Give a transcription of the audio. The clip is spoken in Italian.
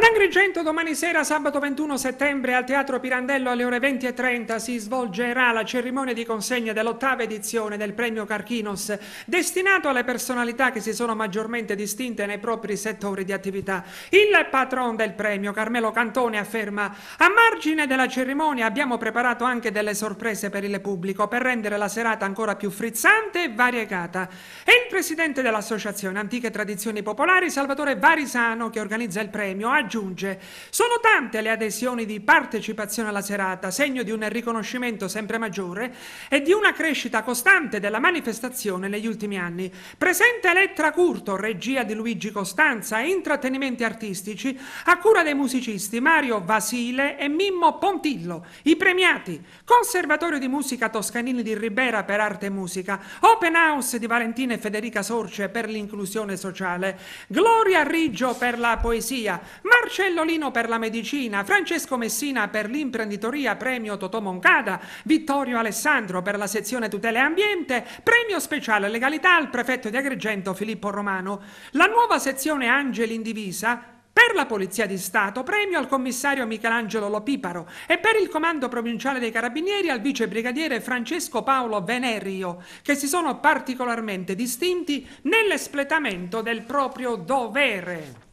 Ad Agrigento domani sera, sabato 21 settembre, al Teatro Pirandello alle ore 20.30 si svolgerà la cerimonia di consegna dell'ottava edizione del premio Carchinos, destinato alle personalità che si sono maggiormente distinte nei propri settori di attività. Il patron del premio, Carmelo Cantone, afferma a margine della cerimonia abbiamo preparato anche delle sorprese per il pubblico per rendere la serata ancora più frizzante e variegata. E il presidente dell'Associazione Antiche Tradizioni Popolari, Salvatore Varisano, che organizza il premio, ha aggiunge «Sono tante le adesioni di partecipazione alla serata, segno di un riconoscimento sempre maggiore e di una crescita costante della manifestazione negli ultimi anni. Presente Lettra Curto, regia di Luigi Costanza e intrattenimenti artistici a cura dei musicisti Mario Vasile e Mimmo Pontillo, i premiati Conservatorio di Musica Toscanini di Ribera per Arte e Musica, Open House di Valentina e Federica Sorce per l'inclusione sociale, Gloria Riggio per la poesia, Marcello Lino per la medicina, Francesco Messina per l'imprenditoria premio Totò Moncada, Vittorio Alessandro per la sezione tutela e ambiente, premio speciale legalità al prefetto di Agrigento Filippo Romano, la nuova sezione Angeli in divisa per la Polizia di Stato, premio al commissario Michelangelo Lopiparo e per il comando provinciale dei Carabinieri al vicebrigadiere Francesco Paolo Venerio, che si sono particolarmente distinti nell'espletamento del proprio dovere.